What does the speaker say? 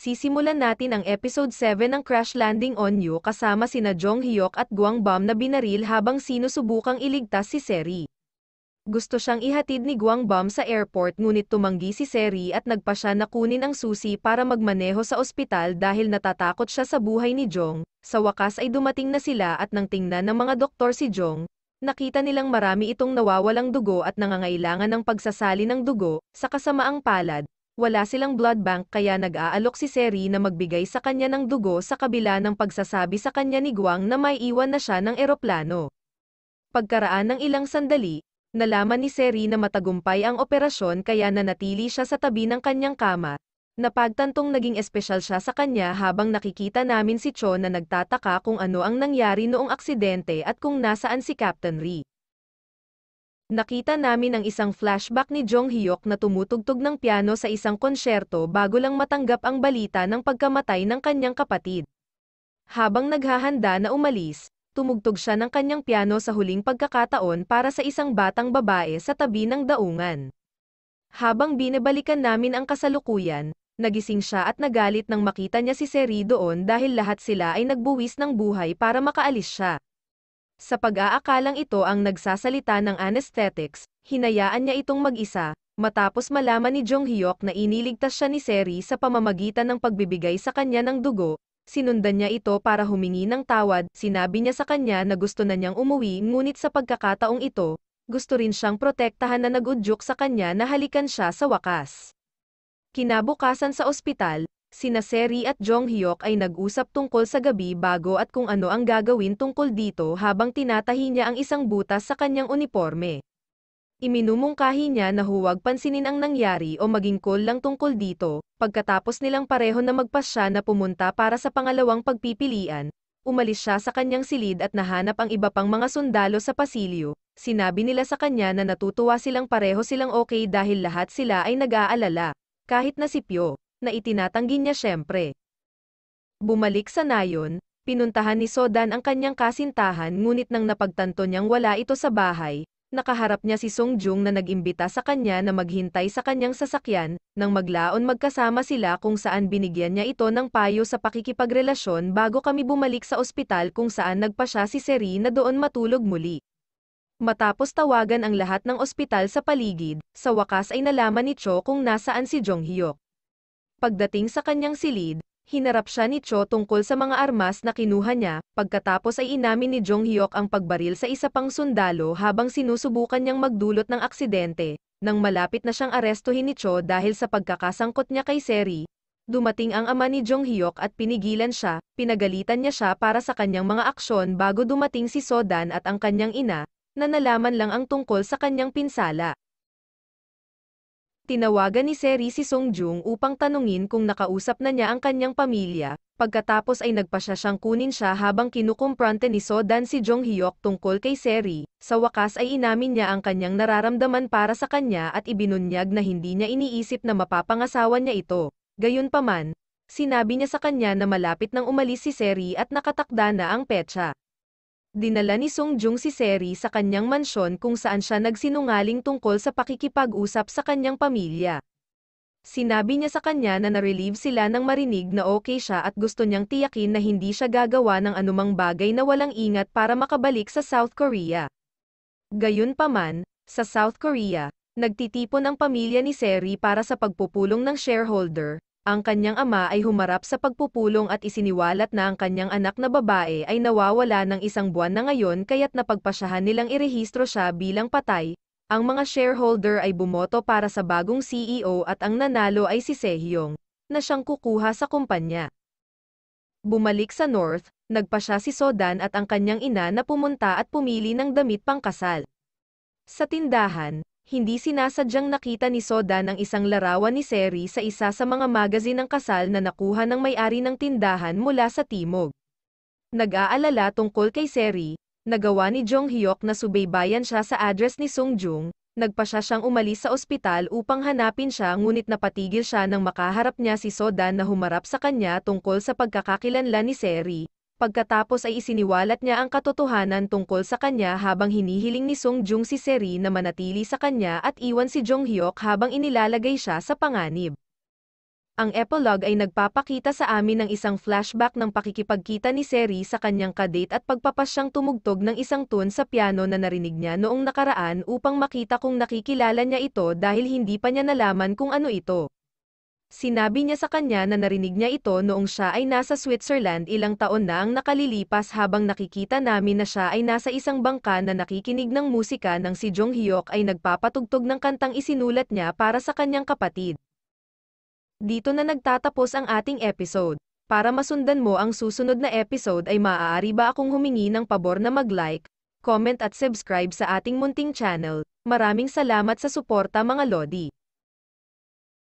sisimulan natin ang episode 7 ng Crash Landing on You kasama sina Jong Hyuk at Guang Bam na binaril habang sinusubukang iligtas si Seri. Gusto siyang ihatid ni Guang Bam sa airport ngunit tumanggi si Seri at nagpa siya na kunin ang susi para magmaneho sa ospital dahil natatakot siya sa buhay ni Jong. Sa wakas ay dumating na sila at nang tingnan ng mga doktor si Jong, Nakita nilang marami itong nawawalang dugo at nangangailangan ng pagsasali ng dugo, sa kasamaang palad, wala silang blood bank kaya nag-aalok si Seri na magbigay sa kanya ng dugo sa kabila ng pagsasabi sa kanya ni Guang na may iwan na siya ng eroplano. Pagkaraan ng ilang sandali, nalaman ni Seri na matagumpay ang operasyon kaya nanatili siya sa tabi ng kanyang kama. Napagtantong naging espesyal siya sa kanya habang nakikita namin si Cho na nagtataka kung ano ang nangyari noong aksidente at kung nasaan si Captain Ri. Nakita namin ang isang flashback ni Jong Hyuk na tumutugtog ng piano sa isang konsyerto bago lang matanggap ang balita ng pagkamatay ng kanyang kapatid. Habang naghahanda na umalis, tumugtog siya ng kanyang piano sa huling pagkakataon para sa isang batang babae sa tabi ng daungan. Habang binabalikan namin ang kasalukuyan, nagising siya at nagalit nang makita niya si Seri doon dahil lahat sila ay nagbuwis ng buhay para makaalis siya. Sa pag-aakalang ito ang nagsasalita ng anesthetics, hinayaan niya itong mag-isa, matapos malaman ni Jong Hyok na iniligtas siya ni Seri sa pamamagitan ng pagbibigay sa kanya ng dugo, sinundan niya ito para humingi ng tawad, sinabi niya sa kanya na gusto na niyang umuwi ngunit sa pagkakataong ito, gusto rin siyang protektahan na nagudyok sa kanya na halikan siya sa wakas. Kinabukasan sa ospital, Sina Seri at Jong Hyok ay nag-usap tungkol sa gabi bago at kung ano ang gagawin tungkol dito habang tinatahi niya ang isang butas sa kanyang uniporme. Iminumungkahi niya na huwag pansinin ang nangyari o maging cool lang tungkol dito, pagkatapos nilang pareho na magpasya na pumunta para sa pangalawang pagpipilian, Umalis siya sa kanyang silid at nahanap ang iba pang mga sundalo sa pasilyo. Sinabi nila sa kanya na natutuwa silang pareho silang okay dahil lahat sila ay nag-aalala. Kahit na si Pyo na itinatanggi niya syempre. Bumalik sa nayon, pinuntahan ni Sodan ang kanyang kasintahan ngunit nang napagtanto niyang wala ito sa bahay, nakaharap niya si Songjung na nagimbita sa kanya na maghintay sa kanyang sasakyan, nang maglaon magkasama sila kung saan binigyan niya ito ng payo sa pakikipagrelasyon bago kami bumalik sa ospital kung saan nagpa siya si Seri na doon matulog muli. Matapos tawagan ang lahat ng ospital sa paligid, sa wakas ay nalaman ni Cho kung nasaan si Jonghyuk. Pagdating sa kanyang silid, hinarap siya ni Cho tungkol sa mga armas na kinuha niya, pagkatapos ay inamin ni Jong Hyok ang pagbaril sa isa pang sundalo habang sinusubukan niyang magdulot ng aksidente, nang malapit na siyang arestuhin ni Cho dahil sa pagkakasangkot niya kay Seri. Dumating ang ama ni Jong Hyok at pinigilan siya, pinagalitan niya siya para sa kanyang mga aksyon bago dumating si Sodan at ang kanyang ina, na nalaman lang ang tungkol sa kanyang pinsala. Tinawagan ni Seri si Song Jung upang tanungin kung nakausap na niya ang kanyang pamilya, pagkatapos ay nagpasya siyang kunin siya habang kinukumpronte ni Sodan si Jong Hyok tungkol kay Seri, sa wakas ay inamin niya ang kanyang nararamdaman para sa kanya at ibinunyag na hindi niya iniisip na mapapangasawa niya ito. Gayunpaman, sinabi niya sa kanya na malapit nang umalis si Seri at nakatakda na ang petsa dinala ni Song Jung si Seri sa kanyang mansyon kung saan siya nagsinungaling tungkol sa pakikipag-usap sa kanyang pamilya. Sinabi niya sa kanya na na-relieve sila nang marinig na okay siya at gusto niyang tiyakin na hindi siya gagawa ng anumang bagay na walang ingat para makabalik sa South Korea. Gayunpaman, sa South Korea, nagtitipon ang pamilya ni Seri para sa pagpupulong ng shareholder, ang kanyang ama ay humarap sa pagpupulong at isiniwalat na ang kanyang anak na babae ay nawawala ng isang buwan na ngayon kaya't napagpasyahan nilang irehistro siya bilang patay, ang mga shareholder ay bumoto para sa bagong CEO at ang nanalo ay si Sehyong, na siyang kukuha sa kumpanya. Bumalik sa North, nagpasya si Sodan at ang kanyang ina na pumunta at pumili ng damit pangkasal. Sa tindahan, hindi sinasadyang nakita ni Soda ng isang larawan ni Seri sa isa sa mga magazine ng kasal na nakuha ng may-ari ng tindahan mula sa Timog. Nag-aalala tungkol kay Seri, nagawa ni Jong Hyok na subaybayan siya sa address ni Sung Jung, nagpa siya siyang umalis sa ospital upang hanapin siya ngunit napatigil siya nang makaharap niya si Soda na humarap sa kanya tungkol sa pagkakakilanlan ni Seri, pagkatapos ay isiniwalat niya ang katotohanan tungkol sa kanya habang hinihiling ni Song Jung si Seri na manatili sa kanya at iwan si Jong Hyuk habang inilalagay siya sa panganib. Ang epilogue ay nagpapakita sa amin ng isang flashback ng pakikipagkita ni Seri sa kanyang kadate at pagpapasyang tumugtog ng isang tune sa piano na narinig niya noong nakaraan upang makita kung nakikilala niya ito dahil hindi pa niya nalaman kung ano ito. Sinabi niya sa kanya na narinig niya ito noong siya ay nasa Switzerland ilang taon na ang nakalilipas habang nakikita namin na siya ay nasa isang bangka na nakikinig ng musika ng si Jong Hyok ay nagpapatugtog ng kantang isinulat niya para sa kanyang kapatid. Dito na nagtatapos ang ating episode. Para masundan mo ang susunod na episode ay maaari ba akong humingi ng pabor na mag-like, comment at subscribe sa ating munting channel. Maraming salamat sa suporta mga Lodi.